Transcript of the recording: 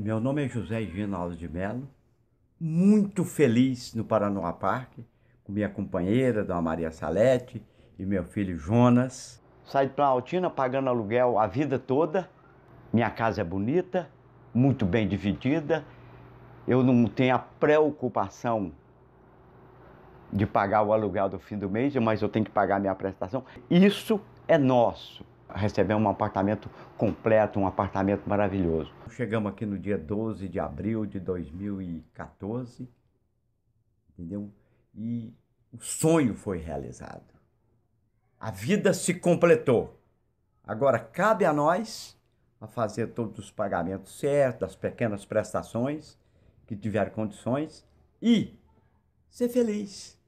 meu nome é José Ginaldo de Mello, muito feliz no Paranoá Parque, com minha companheira, Dona Maria Salete, e meu filho Jonas. Saí para Altina pagando aluguel a vida toda. Minha casa é bonita, muito bem dividida. Eu não tenho a preocupação de pagar o aluguel do fim do mês, mas eu tenho que pagar minha prestação. Isso é nosso recebemos um apartamento completo, um apartamento maravilhoso. Chegamos aqui no dia 12 de abril de 2014, entendeu? E o sonho foi realizado. A vida se completou. Agora cabe a nós a fazer todos os pagamentos certos, as pequenas prestações que tiver condições e ser feliz.